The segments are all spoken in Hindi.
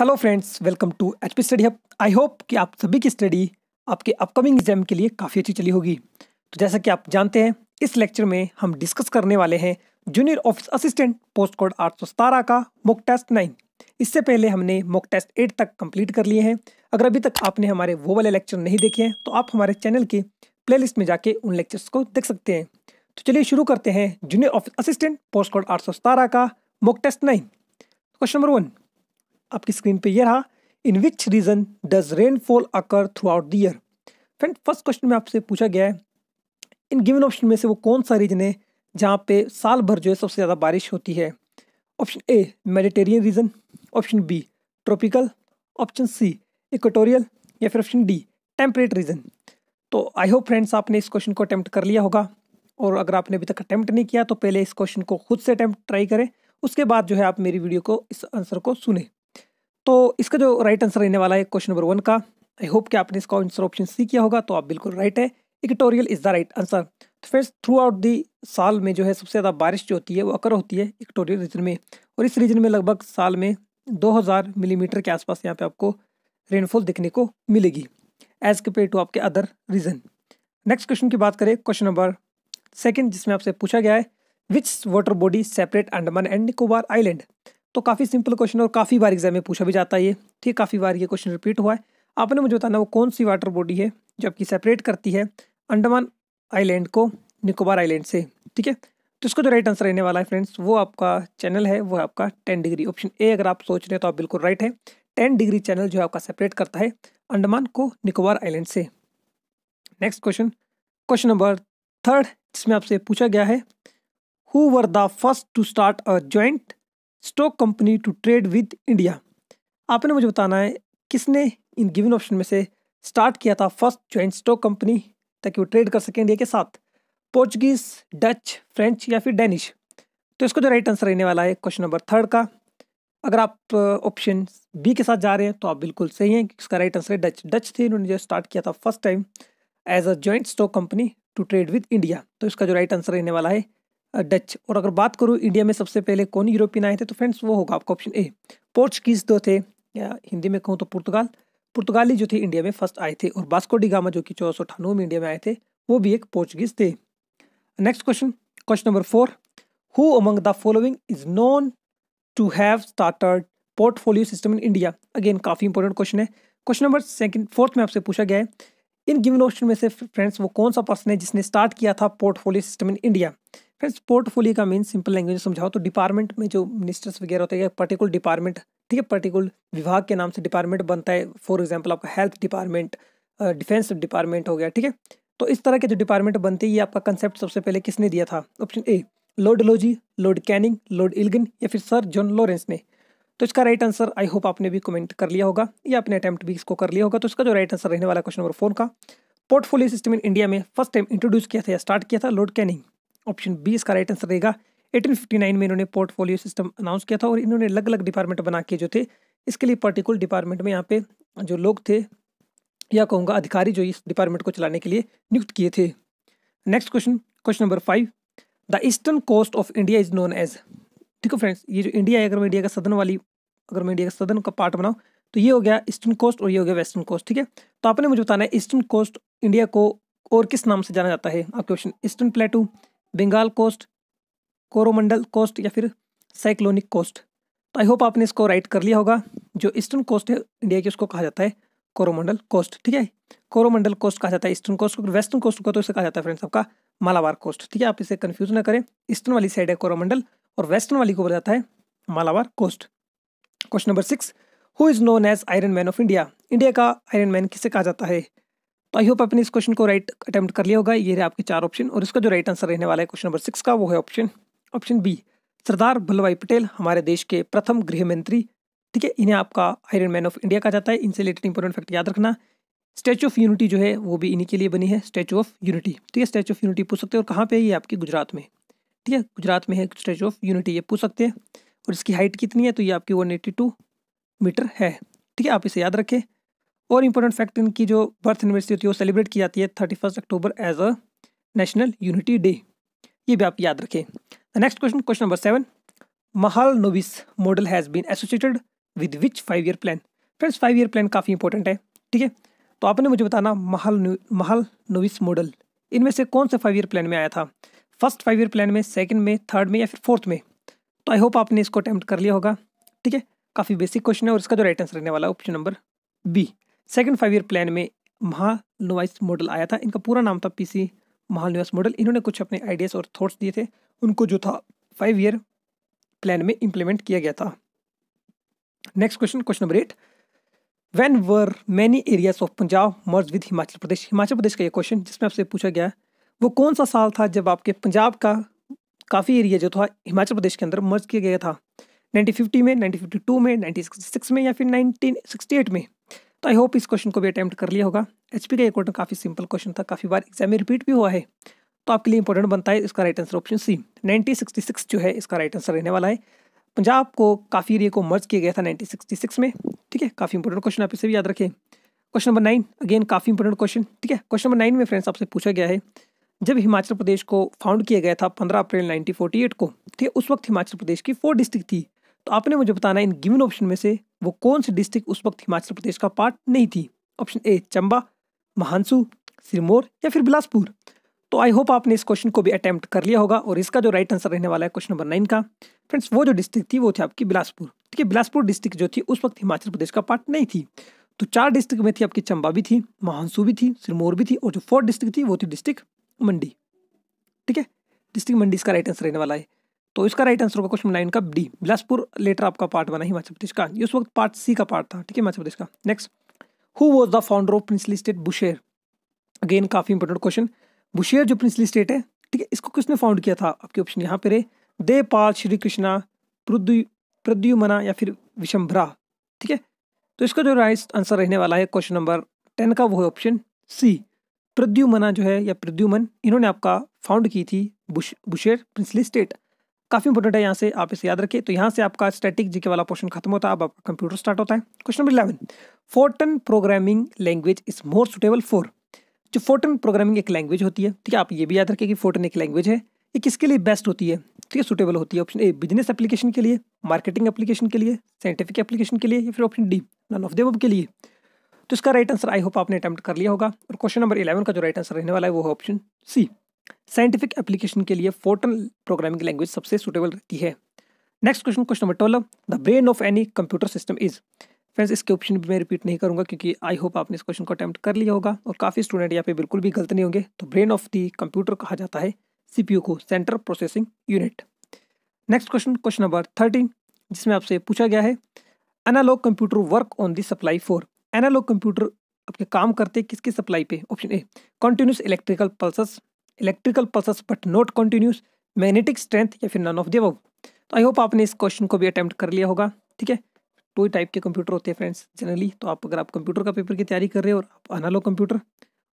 hello friends welcome to H P study hub I hope कि आप सभी की स्टडी आपके अपकमिंग एग्जाम के लिए काफ़ी अच्छी चली होगी तो जैसा कि आप जानते हैं इस लेक्चर में हम डिस्कस करने वाले हैं junior office assistant post code आठ सौ का मॉक टेस्ट नाइन इससे पहले हमने मॉक टेस्ट एट तक कंप्लीट कर लिए हैं अगर अभी तक आपने हमारे वो वाले लेक्चर नहीं देखे हैं तो आप हमारे चैनल के प्ले में जाके उन लेक्चर्स को देख सकते हैं तो चलिए शुरू करते हैं junior office assistant post code आठ का mock test nine question number one आपकी स्क्रीन पे ये रहा in which region does rainfall occur throughout the year friend first question में आपसे पूछा गया है इन गिवन ऑप्शन में से वो कौन सा रीजन है जहाँ पे साल भर जो है सबसे ज़्यादा बारिश होती है option A Mediterranean region option B tropical option C equatorial या फिर ऑप्शन डी टेम्परेट रीजन तो आई होप फ्रेंड्स आपने इस क्वेश्चन को अटैम्प्ट कर लिया होगा और अगर आपने अभी तक अटैम्प्ट नहीं किया तो पहले इस क्वेश्चन को खुद से अटैम्प्ट ट्राई करें उसके बाद जो है आप मेरी वीडियो को इस आंसर को सुने तो इसका जो राइट आंसर रहने वाला है क्वेश्चन नंबर वन का आई होप कि आपने इसका आंसर ऑप्शन सी किया होगा तो आप बिल्कुल राइट है equatorial is the right answer तो फ्रेंड्स थ्रू आउट दी साल में जो है सबसे ज़्यादा बारिश जो होती है वो अकर होती है इक्टोरियल रीजन में और इस रीजन में लगभग साल में 2000 मिलीमीटर mm के आसपास यहाँ पे आपको रेनफॉल देखने को मिलेगी एज़ कम्पेयर टू आपके अदर रीजन नेक्स्ट क्वेश्चन की बात करें क्वेश्चन नंबर सेकेंड जिसमें आपसे पूछा गया है which water body separate Andaman and Nicobar island तो काफ़ी सिंपल क्वेश्चन और काफ़ी बार एग्जाम में पूछा भी जाता है ये ठीक काफ़ी बार ये क्वेश्चन रिपीट हुआ है आपने मुझे बताना वो कौन सी वाटर बॉडी है जो आपकी सेपरेट करती है अंडमान आइलैंड को निकोबार आइलैंड से ठीक है तो इसका जो राइट आंसर रहने वाला है फ्रेंड्स वो आपका चैनल है वो है आपका टेन डिग्री ऑप्शन ए अगर आप सोच रहे हैं तो आप बिल्कुल राइट है टेन डिग्री चैनल जो है आपका सेपरेट करता है अंडमान को निकोबार आइलैंड से next question question number third जिसमें आपसे पूछा गया है who were the first to start a joint stock company to trade with India आपने मुझे बताना है किसने इन गिवन ऑप्शन में से स्टार्ट किया था फर्स्ट ज्वाइंट स्टॉक कंपनी ताकि वो ट्रेड कर सकें इंडिया के साथ पोर्चुगीज डच फ्रेंच या फिर डेनिश तो इसका जो राइट आंसर रहने वाला है क्वेश्चन नंबर थर्ड का अगर आप ऑप्शन बी के साथ जा रहे हैं तो आप बिल्कुल सही हैं इसका राइट आंसर है डच डच थे इन्होंने जो स्टार्ट किया था first time as a joint stock company to trade with India तो इसका जो राइट आंसर रहने वाला है डच और अगर बात करूँ इंडिया में सबसे पहले कौन यूरोपियन आए थे तो फ्रेंड्स वो होगा आपका ऑप्शन ए पोर्चुगीज दो थे या हिंदी में कहूँ तो पुर्तगाल पुर्तगाली जो थे इंडिया में फर्स्ट आए थे और बास्को डिगामा जो कि चौदह में इंडिया में आए थे वो भी एक पोर्चुगीज थे next question question number four who among the following is known to have started portfolio system in India again काफ़ी इंपॉर्टेंट क्वेश्चन है क्वेश्चन नंबर सेकंड फोर्थ में आपसे पूछा गया है इन गिवन ऑप्शन में से फ्रेंड्स वो कौन सा पर्सन है जिसने स्टार्ट किया था portfolio system in India friends portfolio का मीन सिंपल लैंग्वेज समझाओ तो डिपार्टमेंट में जो मिनिस्टर्स वगैरह होते हैं पर्टिकुलर डिपार्टमेंट ठीक है पर्टिकुलर विभाग के नाम से डिपार्टमेंट बनता है फॉर एग्जाम्पल आपका हेल्थ डिपार्टमेंट डिफेंस डिपार्टमेंट हो गया ठीक है तो इस तरह के जो डिपार्टमेंट बनते हैं ये आपका कंसेप्ट सबसे पहले किसने दिया था ऑप्शन ए लॉर्ड लोजी लॉर्ड कैनिंग लॉर्ड इल्गन या फिर सर जॉन लॉरेंस ने तो इसका राइट आंसर आई होप आपने भी कमेंट कर लिया होगा या अपने अटैम्प्ट भी इसको कर लिया होगा तो इसका जो राइट आंसर रहने वाला क्वेश्चन नंबर फोर का पोर्टफोलियो सिस्टम इन इंडिया में फर्स्ट टाइम इंट्रोड्यूस किया था या स्टार्ट किया था लॉर्ड कैनिंग ऑप्शन बी इसका राइट आंसर रहेगा 1859 में इन्होंने पोर्टफोलियो सिस्टम अनाउंस किया था और इन्होंने अलग अलग डिपार्टमेंट बना के जो थे इसके लिए पर्टिकुलर डिपार्टमेंट में यहाँ पे जो लोग थे या कहूँगा अधिकारी जो इस डिपार्टमेंट को चलाने के लिए नियुक्त किए थे next question question number five the eastern coast of India is known as ठीक है फ्रेंड्स ये जो इंडिया है अगर मैं इंडिया का सदन वाली अगर मैं इंडिया का सदन का पार्ट बनाऊँ तो ये हो गया ईस्टर्न कोस्ट और ये हो गया वेस्टर्न कोस्ट ठीक है तो आपने मुझे बताना है ईस्टर्न कोस्ट इंडिया को और किस नाम से जाना जाता है आपके question eastern plateau Bengal coast Coromandel coast या फिर साइक्लोनिक कोस्ट तो आई होप आपने इसको राइट कर लिया होगा जो ईस्टर्न कोस्ट है इंडिया की उसको कहा जाता है कोरोमंडल कोस्ट ठीक है कोरोमंडल कोस्ट कहा जाता है ईस्टर्न कोस्ट को वेस्टर्न कोस्ट को तो इसे कहा जाता है फ्रेंड्स आपका मालावार कोस्ट ठीक है आप इसे कन्फ्यूज ना करें ईस्टर्न वाली साइड है कोरोमंडल और वेस्टर्न वाली को बोला जाता है Malabar coast question number six who is known as iron man of India India का आयरन मैन किसे कहा जाता है तो आई होप आपने इस क्वेश्चन को राइट अटैम्प्ट कर लिया होगा ये रहे आपके चार ऑप्शन और इसका जो राइट आंसर रहने वाला है क्वेश्चन नंबर सिक्स का वो है ऑप्शन ऑप्शन बी सरदार भाई पटेल हमारे देश के प्रथम गृह मंत्री ठीक है इन्हें आपका आयरन मैन ऑफ इंडिया कहा जाता है इनसे रिलेटेड इंपॉर्टेंट फैक्ट याद रखना स्टैचू ऑफ यूनिटी जो है वो भी इन्हीं के लिए बनी है स्टैचू ऑफ यूनिटी ठीक है स्टैचू ऑफ यूनिटी पूछ सकते हैं और कहाँ पे है ये आपके गुजरात में ठीक है गुजरात में है स्टैचू ऑफ यूनिटी ये पूछ सकते हैं और इसकी हाइट कितनी है तो ये आपकी वन एटी टू मीटर है ठीक है आप इसे याद रखें और इम्पोर्टेंट फैक्ट इनकी जो बर्थ एनिवर्सरी होती है वो सेलिब्रेट की जाती है thirty first October as a national unity day ये भी आप याद रखें next question question number seven Mahalanobis model has been associated with which five year plan friends five year plan काफ़ी इंपॉर्टेंट है ठीक है तो आपने मुझे बताना महाल महाल नोविस मॉडल इनमें से कौन से फाइव ईयर प्लान में आया था फर्स्ट फाइव ईयर प्लान में सेकेंड में थर्ड में या फिर फोर्थ में तो आई होप आपने इसको अटैम्प्ट कर लिया होगा ठीक है काफ़ी बेसिक क्वेश्चन है और इसका जो राइट आंसर रहने वाला है option number B second five year plan में महानुवाइस मॉडल आया था इनका पूरा नाम था पी सी महानुवाइस मॉडल इन्होंने कुछ अपने आइडियाज़ और थॉट्स दिए थे उनको जो था फाइव ईयर प्लान में इम्प्लीमेंट किया गया था next question question number eight when were many areas of Punjab merge with Himachal Pradesh Himachal Pradesh का यह क्वेश्चन जिसमें आपसे पूछा गया वो कौन सा साल था जब आपके पंजाब का काफ़ी एरिया जो था हिमाचल प्रदेश के अंदर मर्ज किया गया था 1950 में 1952 में 1966 में या फिर 1968 में तो आई होप इस क्वेश्चन को भी अटैम्प्ट कर लिया होगा एच का एक क्वेश्चन काफ़ी सिंपल क्वेश्चन था काफ़ी बार एग्जाम में रिपीट भी हुआ है तो आपके लिए इंपॉर्टेंट बनता है इसका right answer option C nineteen जो है इसका राइट आंसर रहने वाला है पंजाब को काफ़ी एरिया को मर्ज किया गया था नाइनटीन में ठीक है काफ़ी इंपॉर्टेंट क्वेश्चन आप इसे भी याद रखें क्वेश्चन नंबर नाइन अगेन काफ़ी इंपॉर्टेंट क्वेश्चन ठीक है क्वेश्चन नंबर नाइन में फ्रेंड्स आपसे पूछा गया है जब हिमाचल प्रदेश को फाउंड किया गया था पंद्रह अप्रैल 1948 को ठीक है उस वक्त हिमाचल प्रदेश की फोर डिस्ट्रिक्ट थी तो आपने मुझे बताना इन गिवन ऑप्शन में से वो कौन सी डिस्ट्रिक्ट उस वक्त हिमाचल प्रदेश का पार्ट नहीं थी ऑप्शन ए चंबा महानसू सिरमौर या फिर बिलासपुर तो आई होप आपने इस क्वेश्चन को भी अटैम्प्ट कर लिया होगा और इसका जो राइट आंसर रहने वाला है क्वेश्चन नंबर नाइन का फ्रेंड्स वो जो डिस्ट्रिक्ट थी वो थी आपकी बिलासपुर ठीक है बिलासपुर डिस्ट्रिक्ट जो थी उस वक्त हिमाचल प्रदेश का पार्ट नहीं थी तो चार डिस्ट्रिक्ट में थी आपकी चंबा भी थी महानसू भी थी सिरमौर भी थी और जो फोर्थ डिस्ट्रिक्ट थी वो थी डिस्ट्रिक्ट मंडी ठीक है डिस्ट्रिक्ट मंडी इसका राइट आंसर रहने वाला है तो इसका राइट आंसर होगा क्वेश्चन नाइन का डी बिलासपुर लेटर आपका पार्ट बना हिमाचल प्रदेश का ये उस वक्त पार्ट सी का पार्ट था ठीक है हिमाचल प्रदेश का next who was the founder of princely state Bushahr again काफी इंपॉर्टेंट क्वेश्चन बुशेर जो प्रिंसली स्टेट है ठीक है इसको किसने फाउंड किया था आपके ऑप्शन यहाँ पे रहे दे पाल श्री कृष्णा प्रद्यु प्रद्युमना या फिर विशंभरा ठीक है तो इसका जो राइट आंसर रहने वाला है क्वेश्चन नंबर टेन का वो है ऑप्शन सी प्रद्युमना जो है या प्रद्युमन इन्होंने आपका फाउंड की थी बुश बुशेर प्रिंसली स्टेट काफ़ी इंपॉर्टेंट है यहाँ से आप इसे याद रखिए तो यहाँ से आपका स्टैटिक जीके वाला पोर्शन खत्म होता है अब आपका कंप्यूटर स्टार्ट होता है question number eleven Fortran programming language is more suitable for जो फोर्टन प्रोग्रामिंग एक लैंग्वेज होती है ठीक है आप ये भी याद रखिए कि फोर्टन एक लैंग्वेज है ये किसके लिए बेस्ट होती है ठीक है सुटेबल होती है ऑप्शन ए बिजनेस एप्लीकेशन के लिए मार्केटिंग एप्लीकेशन के लिए साइंटिफिक एप्लीकेशन के लिए या फिर option D none of these के लिए तो इसका राइट आंसर आई होप आपने अटैम्प्ट कर लिया होगा और क्वेश्चन नंबर इलेवन का जो राइट आंसर रहने वाला है वो है ऑप्शन सी साइंटिफिक एप्लीकेशन के लिए फोर्टन प्रोग्रामिंग लैंग्वेज सबसे सुटेबल रहती है next question question number twelve the brain of any computer system is friends इसके ऑप्शन भी मैं रिपीट नहीं करूंगा क्योंकि आई होप आपने इस क्वेश्चन को अटैम्प्ट कर लिया होगा और काफ़ी स्टूडेंट यहाँ पे बिल्कुल भी गलत नहीं होंगे तो ब्रेन ऑफ द कंप्यूटर कहा जाता है सीपीयू को centre processing unit next question question number thirteen जिसमें आपसे पूछा गया है analog computer work on the supply for analog computer आपके काम करते किसकी सप्लाई पे option A continuous electrical pulses electrical pulses but not continuous magnetic strength या फिर नन ऑफ देव तो आई होप आपने इस क्वेश्चन को भी अटैम्प्ट कर लिया होगा ठीक है टू टाइप के कंप्यूटर होते हैं फ्रेंड्स जनरली तो आप अगर आप कंप्यूटर का पेपर की तैयारी कर रहे हो और आप अनालॉग कंप्यूटर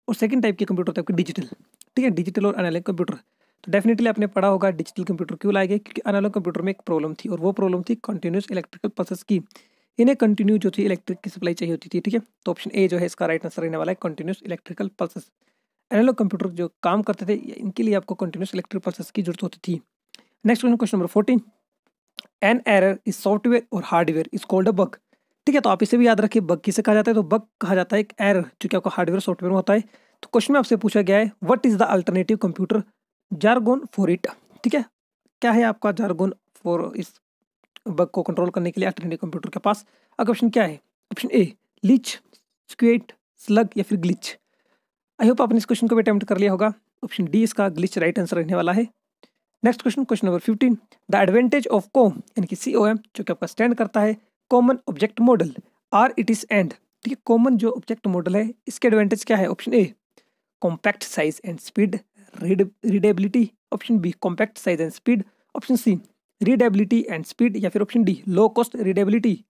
और सेकंड टाइप के कंप्यूटर होते हैं आपके डिजिटल ठीक है डिजिटल और अनालॉग कंप्यूटर तो डेफिनेटली आपने पढ़ा होगा डिजिटल कंप्यूटर क्यों लाए गए क्योंकि अनालॉग कंप्यूटर में एक प्रॉब्लम थी और वो प्रॉब्लम थी कंटिन्यूस इलेक्ट्रिकल पल्सेस की इन्हें कंटिन्यू जो थी इलेक्ट्रिक की सप्लाई चाहिए होती थी ठीक है तो ऑप्शन ए जो है इसका राइट आंसर रहने वाला है continuous electrical pulses analog computer जो काम करते थे इनके लिए आपको कंटिन्यूस इलेक्ट्रिक प्रोसेस की जरूरत होती थी next question question number fourteen an error is software और hardware is called a bug ठीक है तो आप इसे भी याद रखिए बग किसे कहा जाता है तो बग कहा जाता है एक एरर जो कि आपको हार्डवेयर सॉफ्टवेयर में होता है तो क्वेश्चन में आपसे पूछा गया है what is the alternative computer jargon for it ठीक है क्या है आपका जारगोन फॉर इस बग को कंट्रोल करने के लिए अल्टरनेटिव कंप्यूटर के पास अगर क्वेश्चन क्या है ऑप्शन ए लिच स्क्ट स्लग या फिर ग्लिच आई होप आपने इस क्वेश्चन को भी अटैम्प्ट कर लिया होगा ऑप्शन डी इसका ग्लिच राइट आंसर रहने वाला है next question question number fifteen the advantage of को यानी कि सी ओ एम जो कि आपका स्टैंड करता है common object model or it is and ठीक है कॉमन जो ऑब्जेक्ट मॉडल है इसके एडवांटेज क्या है option A compact size and speed readability option B compact size and speed option C readability and speed या फिर option D low cost readability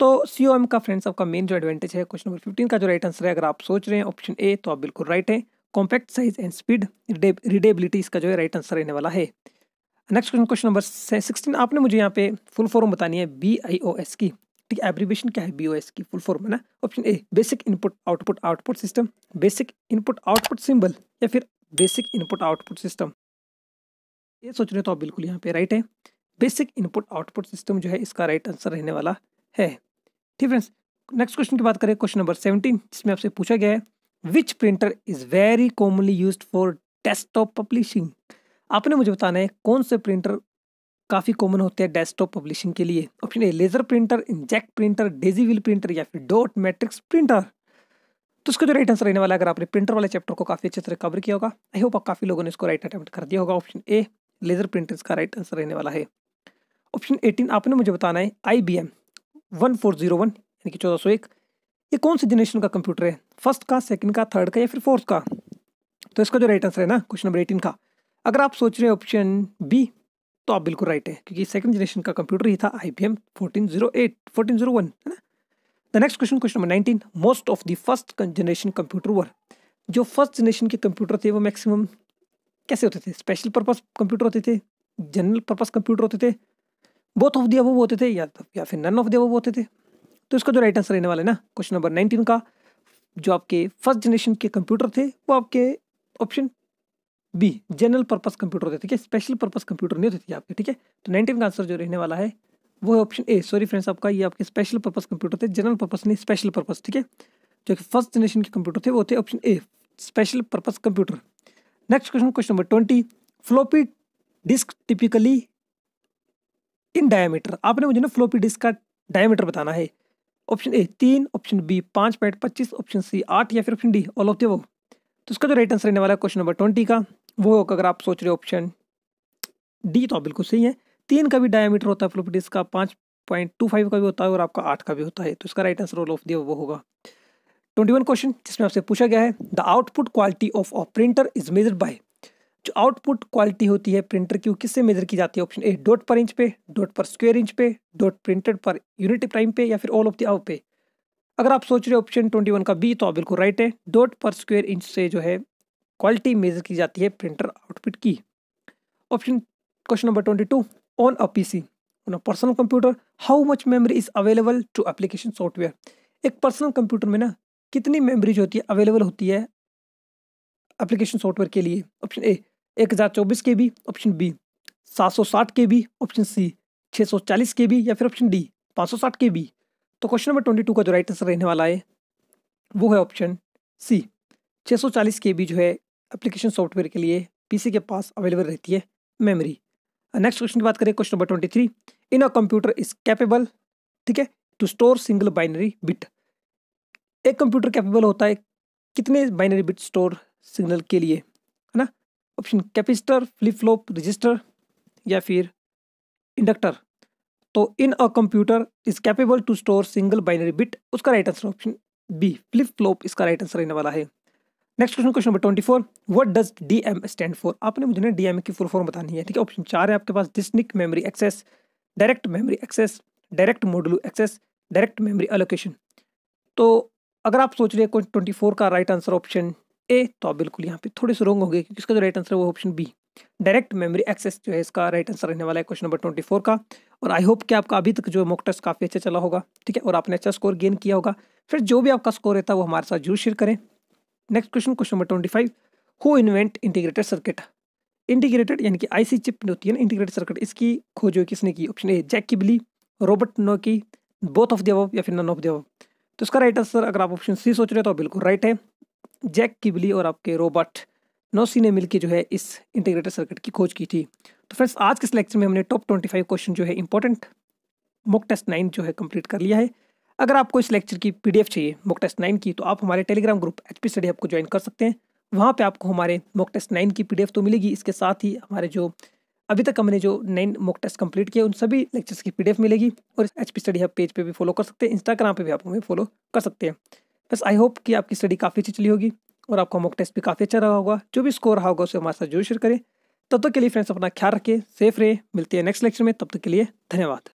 तो सी ओ एम का फ्रेंड्स आपका मेन जो एडवांटेज है क्वेश्चन नंबर फिफ्टीन का जो राइट आंसर है अगर आप सोच रहे हैं ऑप्शन ए तो आप बिल्कुल राइट है compact size and speed readability इसका जो है राइट आंसर रहने वाला है next question question number sixteen आपने मुझे यहाँ पे फुल फॉर्म बतानी है बी आई ओ एस की ठीक है एब्रीवेशन क्या है बी ओ एस की फुल फॉर्म है ना option A basic input output output system basic input output symbol या फिर बेसिक इनपुट आउटपुट सिस्टम ये सोच रहे हो तो आप बिल्कुल यहाँ पे राइट है बेसिक इनपुट आउटपुट सिस्टम जो है इसका राइट आंसर रहने वाला है ठीक फ्रेंड्स नेक्स्ट क्वेश्चन की बात करें क्वेश्चन नंबर सेवनटीन जिसमें आपसे पूछा गया है which printer is very commonly use for desktop publishing आपने मुझे बताना है कौन से प्रिंटर काफ़ी कॉमन होते हैं डेस्कटॉप पब्लिशिंग के लिए option A laser printer inkjet printer daisy wheel printer या फिर डॉट मैट्रिक्स प्रिंटर तो इसका जो राइट आंसर रहने वाला है अगर आपने प्रिंटर वाले चैप्टर को काफ़ी अच्छे से कवर किया होगा आई होप काफ़ी लोगों ने इसको राइट अटैम्प्ट कर दिया होगा ऑप्शन ए लेजर प्रिंटर इसका राइट आंसर रहने वाला है ऑप्शन एटीन आपने मुझे बताना है I B M one four zero one यानी कि चौदह सौ एक ये कौन सी जनरेशन का कंप्यूटर है फर्स्ट का सेकंड का थर्ड का या फिर फोर्थ का तो इसका जो राइट आंसर है ना क्वेश्चन नंबर एटीन का अगर आप सोच रहे हैं ऑप्शन बी तो आप बिल्कुल राइट है क्योंकि सेकंड जनरेशन का कंप्यूटर ही था I B M fourteen zero eight fourteen zero one है ना the next question question number nineteen most of the first generation computer were जो फर्स्ट जनरेशन के कंप्यूटर थे वो मैक्सिमम कैसे होते थे स्पेशल पर्पज कंप्यूटर होते थे जनरल पर्पज कंप्यूटर होते थे बोथ ऑफ दी अबव होते थे या या फिर नन ऑफ दी वो होते थे तो इसका जो राइट आंसर रहने वाला है ना क्वेश्चन नंबर नाइनटीन का जो आपके फर्स्ट जनरेशन के कंप्यूटर थे वो आपके option B general purpose computer होते थे ठीक है स्पेशल पर्पस कंप्यूटर नहीं होते थे आपके ठीक है तो नाइनटीन का आंसर जो रहने वाला है वो है ऑप्शन ए सॉरी फ्रेंड्स आपका ये आपके स्पेशल पर्पस कंप्यूटर थे जनरल पर्पस नहीं स्पेशल पर्पस ठीक है जो कि फर्स्ट जनरेशन के कंप्यूटर थे वो थे option A special purpose computer next question question number twenty floppy disk typically in diameter आपने मुझे ना फ्लोपी डिस्क का डायमीटर बताना है ऑप्शन ए तीन ऑप्शन बी पाँच पॉइंट पच्चीस ऑप्शन सी आठ या फिर option D all of the वो तो उसका जो राइट आंसर रहने वाला है क्वेश्चन नंबर ट्वेंटी का वो होगा अगर आप सोच रहे हो ऑप्शन डी तो आप बिल्कुल सही है तीन का भी डायमीटर होता है फ्लोपी डिस्क का पाँच पॉइंट टू फाइव का भी होता है और आपका आठ का भी होता है तो इसका right answer all of the वो होगा ट्वेंटी वन क्वेश्चन जिसमें आपसे पूछा गया है the output quality of a printer is measured by output quality होती है प्रिंटर की वो किससे मेजर की जाती है option A dot per inch पे डॉट पर स्क्वायर इंच पे dot printed per unit prime पे या फिर ऑल ऑफ द आउट पे अगर आप सोच रहे ऑप्शन ट्वेंटी वन का बी तो आप बिल्कुल राइट है डॉट पर स्क्वेयर इंच से जो है क्वालिटी मेजर की जाती है प्रिंटर आउटपुट की option question number twenty two on a P C on a personal computer how much memory is available to application software एक पर्सनल कंप्यूटर में ना कितनी मेमरी जो होती है अवेलेबल होती है एप्लीकेशन सॉफ्टवेयर के लिए ऑप्शन ए एक हज़ार चौबीस के बी ऑप्शन बी सात सौ साठ के बी ऑप्शन सी छः सौ चालीस के बी या फिर ऑप्शन डी पाँच सौ साठ के बी तो क्वेश्चन नंबर ट्वेंटी टू का जो राइट आंसर रहने वाला है वो है ऑप्शन सी छः सौ चालीस के बी जो है एप्लीकेशन सॉफ्टवेयर के लिए पीसी के पास अवेलेबल रहती है मेमोरी नेक्स्ट क्वेश्चन की बात करें question number twenty three in a computer is capable ठीक है to store single binary bit एक कंप्यूटर कैपेबल होता है कितने बाइनरी बिट स्टोर सिग्नल के लिए है ना option capacitor flip flop register या फिर इंडक्टर तो in a computer is capable to store single binary bit उसका right answer option B flip flop इसका राइट आंसर रहने वाला है next question question number twenty four what does D M stand for आपने मुझे ना डी एम की फुल फॉर्म बतानी है ठीक है ऑप्शन चार है आपके पास dynamic memory access direct memory access direct module access direct memory allocation तो अगर आप सोच रहे हैं ट्वेंटी फोर का राइट आंसर ऑप्शन ए तो बिल्कुल यहाँ पे थोड़े से रॉन्ग हो गए क्योंकि इसका जो राइट आंसर है वो option B direct memory access जो है इसका राइट आंसर रहने वाला है क्वेश्चन नंबर ट्वेंटी फोर का और आई होप कि आपका अभी तक जो मॉक टेस्ट काफ़ी अच्छा चला होगा ठीक है और आपने अच्छा स्कोर गेन किया होगा फिर जो भी आपका स्कोर रहता है वो हमारे साथ जरूर शेयर करें next question question number twenty five who invent integrated circuit integrated यानी कि आईसी चिप जो होती है ना इंटीग्रेटेड सर्किट इसकी खोज किसने की ऑप्शन ए जैक की बिली Robert Noyce both of these या फिर नन ऑफ देव तो इसका राइट आंसर अगर आप ऑप्शन सी सोच रहे हो तो बिल्कुल राइट है जैक किबली और आपके रोबर्ट नोसी ने मिलकर जो है इस इंटीग्रेटेड सर्किट की खोज की थी तो फ्रेंड्स आज के लेक्चर में हमने टॉप ट्वेंटी फाइव क्वेश्चन जो है इंपॉर्टेंट मुक टेस्ट नाइन जो है कंप्लीट कर लिया है अगर आपको इस लेक्चर की पीडीएफ चाहिए मुक टेस्ट नाइन की तो आप हमारे Telegram group H P study आपको ज्वाइन कर सकते हैं वहाँ पर आपको हमारे मॉक टेस्ट नाइन की पी तो मिलेगी इसके साथ ही हमारे जो अभी तक हमने जो नाइन मॉक टेस्ट कंप्लीट किए उन सभी लेक्चर्स की पीडीएफ मिलेगी और H P study hub page पे भी फॉलो कर सकते हैं इंस्टाग्राम पे भी आप हमें फॉलो कर सकते हैं बस आई होप कि आपकी स्टडी काफ़ी अच्छी चली होगी और आपका मॉक टेस्ट भी काफ़ी अच्छा रहा होगा जो भी स्कोर रहा होगा उसे हमारे साथ जरूर शेयर करें तब तक के लिए फ्रेंड्स अपना ख्याल रखें सेफ रहे मिलते हैं नेक्स्ट लेक्चर में तब तक के लिए धन्यवाद